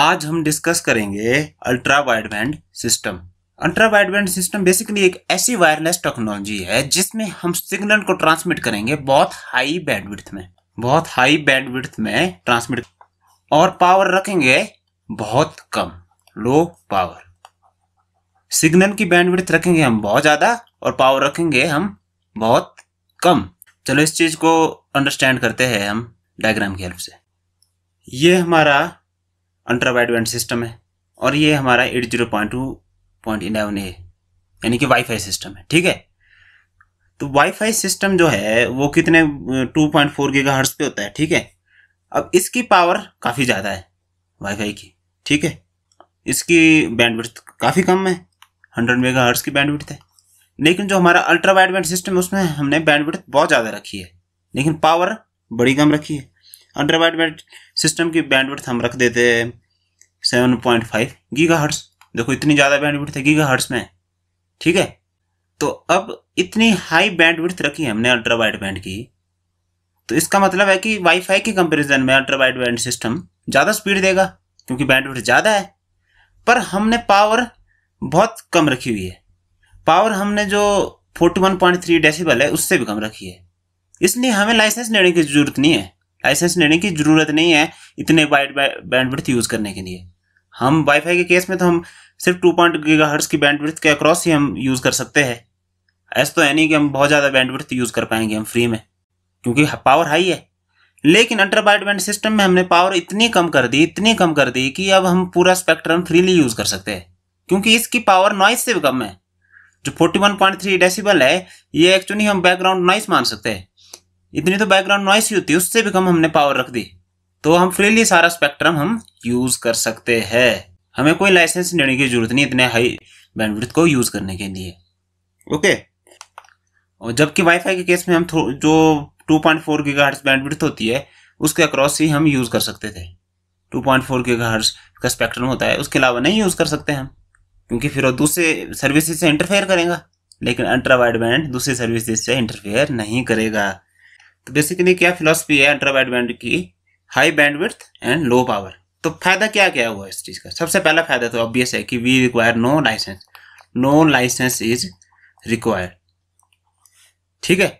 आज हम डिस्कस करेंगे ultra wide band system ultra wide band system basically एक ऐसी वायरलेस टेक्नोलॉजी है जिसमें हम सिग्नल को ट्रांसमिट करेंगे बहुत हाई बैंडविड्थ में बहुत हाई बैंडविड्थ में ट्रांसमिट और पावर रखेंगे बहुत कम लो पावर सिग्नल की बैंडविड्थ रखेंगे हम बहुत ज़्यादा और पावर रखेंगे हम बहुत कम चलो इस चीज़ को अंडरस्टैंड करते हैं हम डायग्राम की हेल्प से ये हमारा अल्ट्रा वाइड बैंड सिस्टम है और ये हमारा eight zero point two point eleven A यानी कि वाईफाई सिस्टम है ठीक है तो वाईफाई सिस्टम जो है वो कितने two point four gigahertz पे होता है ठीक है अब इसकी पावर काफ़ी ज़्यादा है वाईफाई की ठीक है इसकी बैंडविड्थ काफ़ी कम है हंड्रेड मेगा हर्ट्स की बैंडविड्थ है लेकिन जो हमारा अल्ट्रा वाइड बैंड सिस्टम है उसमें हमने बैंडविड्थ बहुत ज़्यादा रखी है लेकिन पावर बड़ी कम रखी है अल्ट्रा वाइड बैंड सिस्टम की बैंडविड्थ हम रख देते हैं seven point five gigahertz देखो इतनी ज़्यादा बैंडविड्थ है गीगा हर्ट्स में ठीक है तो अब इतनी हाई बैंडविड्थ रखी है हमने अल्ट्रा वाइड बैंड की तो इसका मतलब है कि वाईफाई के कंपैरिजन में अल्ट्रा वाइड बैंड सिस्टम ज़्यादा स्पीड देगा क्योंकि बैंडविड्थ ज़्यादा है पर हमने पावर बहुत कम रखी हुई है पावर हमने जो थ्री डेसिबल है उससे भी कम रखी है इसलिए हमें लाइसेंस लेने की ज़रूरत नहीं है लाइसेंस लेने की ज़रूरत नहीं है इतने वाइड बैंडविड्थ यूज़ करने के लिए हम वाईफाई के केस में तो हम सिर्फ टू पॉइंट गीगा की बैंडविड्थ के अक्रॉस ही हम यूज़ कर सकते हैं ऐसा तो है नहीं कि हम बहुत ज़्यादा बैंडविड्थ यूज़ कर पाएंगे हम फ्री में क्योंकि पावर हाई है लेकिन अल्ट्रा वाइड बैंड सिस्टम में हमने पावर इतनी कम कर दी इतनी कम कर दी कि अब हम पूरा स्पेक्ट्रम फ्रीली यूज़ कर सकते हैं क्योंकि इसकी पावर नॉइस से भी कम है जो 41.3 डेसिबल है ये एक्चुअली हम बैकग्राउंड नॉइस मान सकते हैं इतनी तो बैकग्राउंड नॉइस ही होती है उससे भी कम हमने पावर रख दी तो हम फ्रीली सारा स्पेक्ट्रम हम यूज कर सकते हैं हमें कोई लाइसेंस लेने की जरूरत नहीं इतने हाई बैंडविड्थ को यूज करने के लिए ओके और जबकि वाईफाई के केस में हम जो 2.4 पॉइंट फोर बैंडविड्थ होती है उसके अक्रॉस ही हम यूज कर सकते थे 2.4 पॉइंट फोर का स्पेक्ट्रम होता है उसके अलावा नहीं यूज कर सकते हम क्योंकि फिर वो दूसरे सर्विसेज से इंटरफेयर करेगा लेकिन अल्ट्रा वाइड बैंड दूसरी सर्विसेज से इंटरफेयर नहीं करेगा तो बेसिकली क्या फिलोसफी है अल्ट्रा वाइड बैंड की high bandwidth and low power तो फायदा क्या क्या हुआ इस चीज़ का सबसे पहला फायदा तो ऑब्वियस है कि we require no license no license is required ठीक है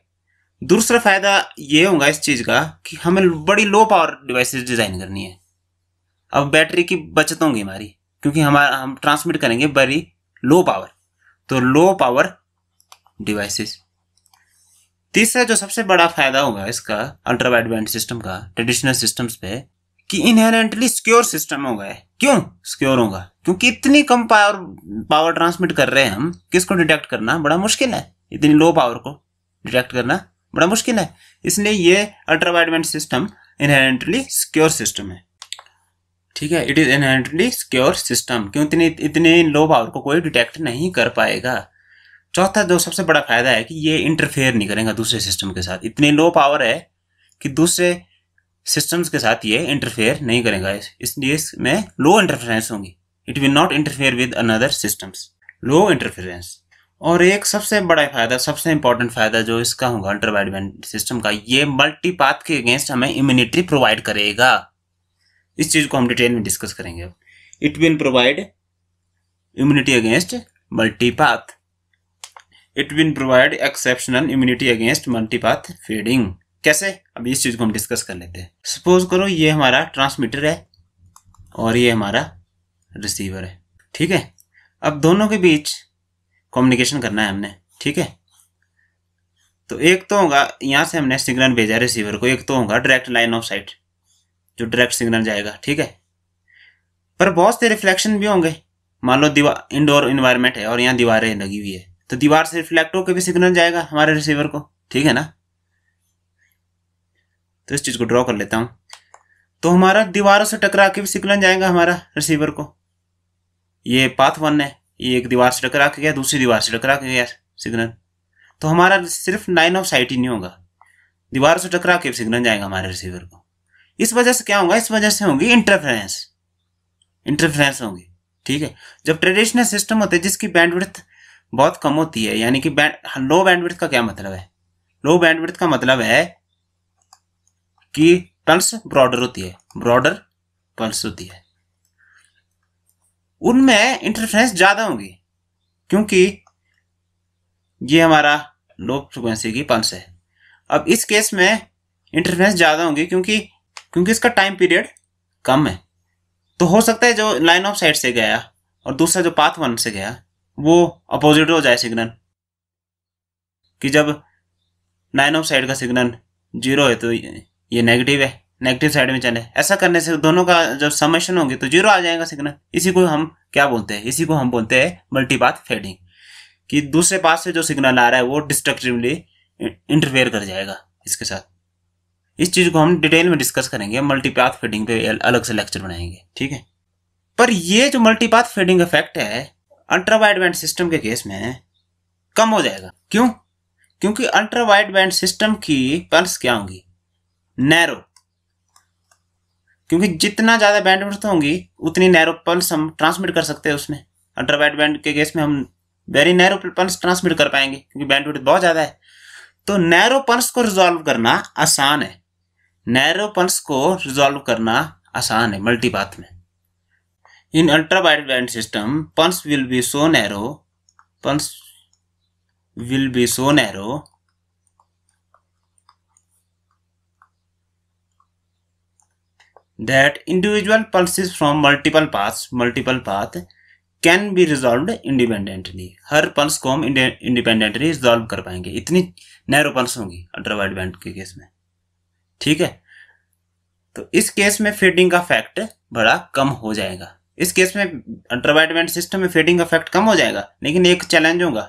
दूसरा फायदा ये होगा इस चीज़ का कि हमें बड़ी लो पावर डिवाइसेस डिज़ाइन करनी है अब बैटरी की बचत होंगी हमारी क्योंकि हमारा हम ट्रांसमिट करेंगे बड़ी लो पावर तो लो पावर डिवाइसेस तीसरा जो सबसे बड़ा फायदा होगा इसका अल्ट्रा वाइडबैंड सिस्टम का ट्रेडिशनल सिस्टम्स पे कि इनहेरेंटली सिक्योर सिस्टम होगा क्यों सिक्योर होगा क्योंकि इतनी कम पावर पावर ट्रांसमिट कर रहे हैं हम किसको डिटेक्ट करना बड़ा मुश्किल है इतनी लो पावर को डिटेक्ट करना बड़ा मुश्किल है इसलिए ये ultra wideband system inherently secure system है ठीक है it is inherently secure system क्यों इतनी इतने लो पावर को कोई डिटेक्ट नहीं कर पाएगा चौथा जो सबसे बड़ा फायदा है कि ये इंटरफेयर नहीं करेगा दूसरे सिस्टम के साथ इतने लो पावर है कि दूसरे सिस्टम्स के साथ ये इंटरफेयर नहीं करेगा इसलिए इसमें लो इंटरफेरेंस होंगी it will not interfere with another systems low interference और एक सबसे बड़ा फायदा सबसे इंपॉर्टेंट फायदा जो इसका होगा अल्ट्रा सिस्टम का ये मल्टी पाथ के अगेंस्ट हमें इम्यूनिटी प्रोवाइड करेगा इस चीज को हम डिटेल में डिस्कस करेंगे it will provide immunity against multipath it will provide exceptional immunity against multipath fading कैसे अब इस चीज को हम डिस्कस कर लेते हैं सपोज करो ये हमारा ट्रांसमीटर है और ये हमारा रिसीवर है ठीक है अब दोनों के बीच कम्युनिकेशन करना है हमने ठीक है तो एक तो होगा यहाँ से हमने सिग्नल भेजा रिसीवर को एक तो होगा डायरेक्ट लाइन ऑफ साइट जो डायरेक्ट सिग्नल जाएगा ठीक है पर बहुत से रिफ्लेक्शन भी होंगे मान लो दीवार इंडोर इन्वायरमेंट है और यहाँ दीवारें लगी हुई है तो दीवार से रिफ्लेक्ट होकर भी सिग्नल जाएगा हमारे रिसीवर को ठीक है ना तो इस चीज़ को ड्रॉ कर लेता हूं तो हमारा दीवारों से टकरा के भी सिग्नल जाएगा हमारा रिसीवर को ये पाथ वन है ये एक दीवार से टकरा के गया दूसरी दीवार से टकरा के गया सिग्नल तो हमारा सिर्फ लाइन ऑफ साइट ही नहीं होगा दीवार से टकरा के सिग्नल जाएगा हमारे रिसीवर को इस वजह से क्या होगा इस वजह से होगी इंटरफेरेंस इंटरफेरेंस होगी ठीक है जब ट्रेडिशनल सिस्टम होते हैं जिसकी बैंडविड्थ बहुत कम होती है यानी कि बैंड लो बैंडविड्थ का क्या मतलब है लो बैंडविड्थ का मतलब है कि पल्स ब्रॉडर होती है ब्रॉडर पल्स होती है उनमें इंटरफ्रेंस ज़्यादा होंगी क्योंकि ये हमारा लो फ्रिक्वेंसी की पल्स है अब इस केस में इंटरफ्रेंस ज़्यादा होगी क्योंकि क्योंकि इसका टाइम पीरियड कम है तो हो सकता है जो लाइन ऑफ साइड से गया और दूसरा जो पाथ वन से गया वो अपोजिट हो जाए सिग्नल कि जब नाइन ऑफ साइड का सिग्नल जीरो है तो ये नेगेटिव है नेगेटिव साइड में चले ऐसा करने से दोनों का जब समेशन होगी तो जीरो आ जाएगा सिग्नल इसी को हम क्या बोलते हैं इसी को हम बोलते हैं मल्टीपाथ फेडिंग कि दूसरे पास से जो सिग्नल आ रहा है वो डिस्ट्रक्टिवली इंटरफेयर कर जाएगा इसके साथ इस चीज़ को हम डिटेल में डिस्कस करेंगे मल्टीपाथ फेडिंग पे अलग से लेक्चर बनाएंगे ठीक है पर ये जो मल्टीपाथ फेडिंग इफेक्ट है अल्ट्रा वाइड बैंड सिस्टम के केस में कम हो जाएगा क्यों क्योंकि अल्ट्रा वाइड बैंड सिस्टम की पल्स क्या होंगी नैरो क्योंकि जितना ज़्यादा बैंडविड्थ होंगी उतनी नैरो पल्स हम ट्रांसमिट कर सकते हैं उसमें अल्ट्रा वाइड बैंड के केस में हम वेरी नैरो पल्स ट्रांसमिट कर पाएंगे क्योंकि बैंडविड्थ बहुत ज़्यादा है तो नैरो पल्स को रिजॉल्व करना आसान है नैरो पल्स को रिजॉल्व करना आसान है मल्टीपाथ में In ultra wideband system, pulse will be so narrow, pulse will be so narrow that individual pulses from multiple paths, multiple path can be resolved independently. हर पल्स को हम इंडिपेंडेंटली रिजॉल्व कर पाएंगे इतनी नैरो पल्स होंगी ultra wide band के case में ठीक है तो इस केस में फेडिंग का फैक्ट बड़ा कम हो जाएगा इस केस में अल्ट्रावाइडबैंड सिस्टम में फेडिंग इफेक्ट कम हो जाएगा लेकिन एक चैलेंज होगा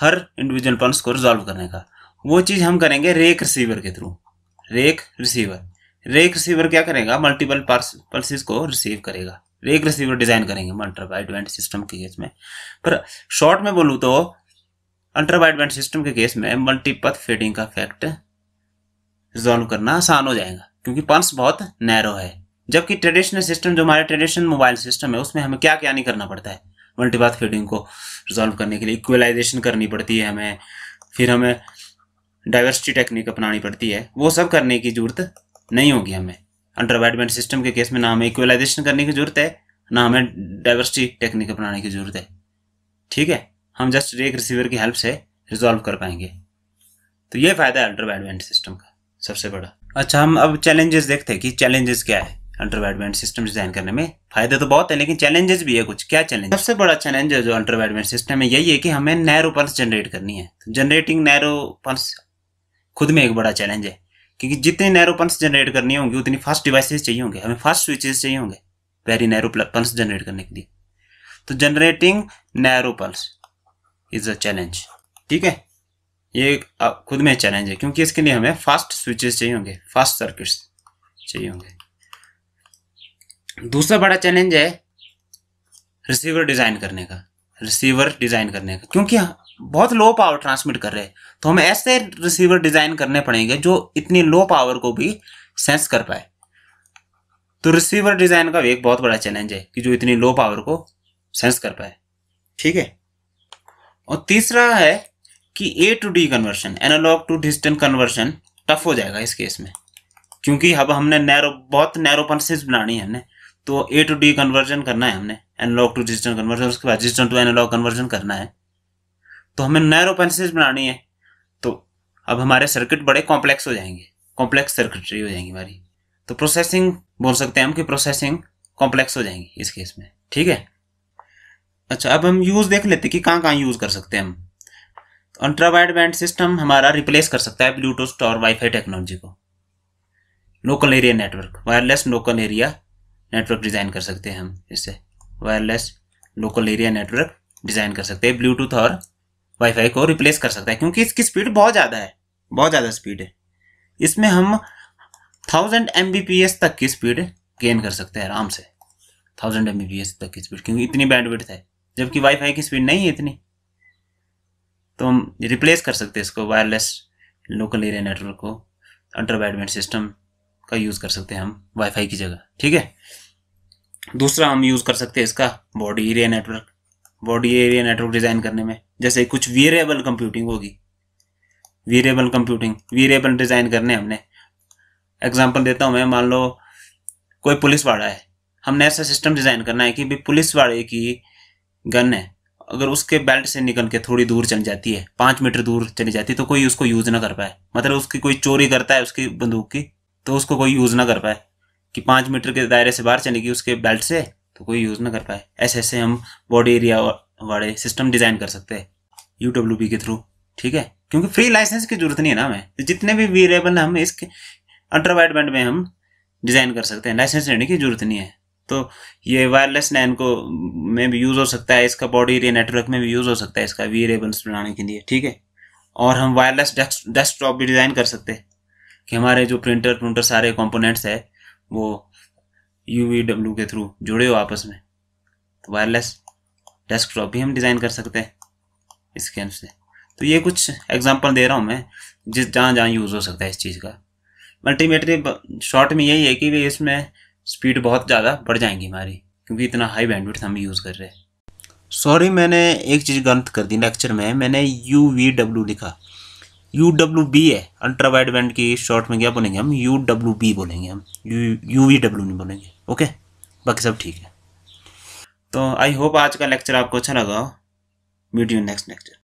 हर इंडिविजुअल पल्स को रिजॉल्व करने का वो चीज़ हम करेंगे रेक रिसीवर के through rake receiver rake receiver क्या करेगा मल्टीपल पल्सिस को रिसीव करेगा रेक रिसीवर डिजाइन करेंगे हम सिस्टम के केस में पर शॉर्ट में बोलूँ तो अल्ट्रा सिस्टम के केस में मल्टीपथ फेडिंग का फैक्ट रिजॉल्व करना आसान हो जाएगा क्योंकि पल्स बहुत नैरो है जबकि ट्रेडिशनल सिस्टम जो हमारे ट्रेडिशनल मोबाइल सिस्टम है उसमें हमें क्या क्या नहीं करना पड़ता है मल्टीपाथ फीडिंग को रिजॉल्व करने के लिए इक्वलाइजेशन करनी पड़ती है हमें फिर हमें डाइवर्सिटी टेक्निक अपनानी पड़ती है वो सब करने की जरूरत नहीं होगी हमें अंडरवाइडमेंट सिस्टम के केस में ना हमें इक्वलाइजेशन करने की जरूरत है ना हमें डाइवर्सिटी टेक्निक अपनाने की जरूरत है ठीक है हम जस्ट एक रिसीवर की हेल्प से रिजॉल्व कर पाएंगे तो ये फायदा है अल्ट्रा वाइडबैंड सिस्टम का सबसे बड़ा अच्छा हम अब चैलेंजेस देखते हैं कि चैलेंजेस क्या है अल्ट्रा वाइडबैंड सिस्टम डिजाइन करने में फायदे तो बहुत है लेकिन चैलेंजेस भी है कुछ क्या चैलेंज सबसे बड़ा चैलेंज है जो अल्ट्रा वाइडबैंड सिस्टम है यही है कि हमें नैरो पल्स जनरेट करनी है जनरेटिंग नैरो पल्स खुद में एक बड़ा चैलेंज है क्योंकि जितनी नैरो पल्स जनरेट करनी होंगी उतनी फास्ट डिवाइसेज चाहिए होंगे हमें फास्ट स्विचेस चाहिए होंगे वेरी नैरो पल्स जनरेट करने के लिए तो generating narrow pulse is a challenge ठीक है ये खुद में चैलेंज है क्योंकि इसके लिए हमें फास्ट स्विचेस चाहिए होंगे फास्ट सर्किट्स चाहिए होंगे दूसरा बड़ा चैलेंज है रिसीवर डिज़ाइन करने का रिसीवर डिज़ाइन करने का क्योंकि बहुत लो पावर ट्रांसमिट कर रहे हैं तो हमें ऐसे रिसीवर डिज़ाइन करने पड़ेंगे जो इतनी लो पावर को भी सेंस कर पाए तो रिसीवर डिज़ाइन का भी एक बहुत बड़ा चैलेंज है कि जो इतनी लो पावर को सेंस कर पाए ठीक है और तीसरा है कि A to D conversion analogue to digital conversion tough हो जाएगा इस केस में क्योंकि अब हमने नैरो बहुत नैरोपन बनानी है हमने तो ए टू डी कन्वर्जन करना है हमने एनालॉग टू डिजिटल कन्वर्जन उसके बाद डिजिटल टू एनालॉग कन्वर्जन करना है तो हमें नैरो पेंसिल्स बनानी है तो अब हमारे सर्किट बड़े कॉम्प्लेक्स हो जाएंगे कॉम्प्लेक्स सर्किटरी हो जाएंगी हमारी तो प्रोसेसिंग बोल सकते हैं हम कि प्रोसेसिंग कॉम्प्लेक्स हो जाएंगी इस केस में ठीक है अच्छा अब हम यूज़ देख लेते कि कहाँ कहाँ यूज़ कर सकते हैं हम अल्ट्रा वाइड बैंड सिस्टम हमारा रिप्लेस कर सकता है ब्लूटूथ और वाईफाई टेक्नोलॉजी को local area network wireless local area network design कर सकते हैं हम इससे wireless local area network design कर सकते हैं ब्लूटूथ और वाईफाई को रिप्लेस कर सकता है क्योंकि इसकी स्पीड बहुत ज़्यादा है बहुत ज़्यादा स्पीड है इसमें हम थाउजेंड एम तक की स्पीड गेन कर सकते हैं आराम से थाउजेंड एम तक की स्पीड क्योंकि इतनी बैंडविड्थ है जबकि वाईफाई की स्पीड नहीं है इतनी तो हम रिप्लेस कर सकते हैं इसको वायरलेस लोकल एरिया नेटवर्क को अंडर बैडमेंट सिस्टम का यूज़ कर सकते हैं हम वाईफाई की जगह ठीक है दूसरा हम यूज़ कर सकते हैं इसका body area network body area network design करने में जैसे कुछ वेरिएबल कंप्यूटिंग होगी वेरिएबल कंप्यूटिंग वेरिएबल डिज़ाइन करने हमने एग्जाम्पल देता हूँ मैं मान लो कोई पुलिस वाड़ा है हमने ऐसा सिस्टम डिज़ाइन करना है कि भी पुलिस वाड़े की गन है अगर उसके बेल्ट से निकल के थोड़ी दूर चली जाती है पाँच मीटर दूर चली जाती है तो कोई उसको यूज़ ना कर पाए मतलब उसकी कोई चोरी करता है उसकी बंदूक की तो उसको कोई यूज़ ना कर पाए कि पाँच मीटर के दायरे से बाहर चलेगी उसके बेल्ट से तो कोई यूज़ ना कर पाए ऐसे ऐसे हम बॉडी एरिया वाले सिस्टम डिज़ाइन कर सकते हैं यू डब्ल्यू बी के थ्रू ठीक है क्योंकि फ्री लाइसेंस की जरूरत नहीं है ना हमें तो जितने भी वेरिएबल हम इसके अल्ट्रा वाइड बैंड में हम डिज़ाइन कर सकते हैं लाइसेंस लेने की जरूरत नहीं है तो ये वायरलेस नैन को में भी यूज़ हो सकता है इसका बॉडी एरिया नेटवर्क में भी यूज़ हो सकता है इसका वेरिएबल्स बनाने के लिए ठीक है और हम वायरलेस डेस्कटॉप भी डिज़ाइन कर सकते हैं कि हमारे जो प्रिंटर प्रिंटर सारे कंपोनेंट्स है वो यू वी डब्ल्यू के थ्रू जुड़े हो आपस में तो वायरलेस डेस्कटॉप भी हम डिज़ाइन कर सकते हैं इसके हेल्प से तो ये कुछ एग्जांपल दे रहा हूँ मैं जिस जहाँ जहाँ यूज़ हो सकता है इस चीज़ का अल्टीमेटली शॉर्ट में यही है कि भाई इसमें स्पीड बहुत ज़्यादा बढ़ जाएंगी हमारी क्योंकि इतना हाई बैंडविड्थ हम यूज़ कर रहे हैं सॉरी मैंने एक चीज़ गलत कर दी लेक्चर में मैंने यू वी डब्ल्यू लिखा यू डब्ल्यू बी है अल्ट्रा वाइड बैंड की शॉर्ट में क्या बोलेंगे हम यू डब्ल्यू बी बोलेंगे हम यू यू वी डब्ल्यू नहीं बोलेंगे ओके बाकी सब ठीक है तो आई होप आज का लेक्चर आपको अच्छा लगा मीट यू नेक्स्ट लेक्चर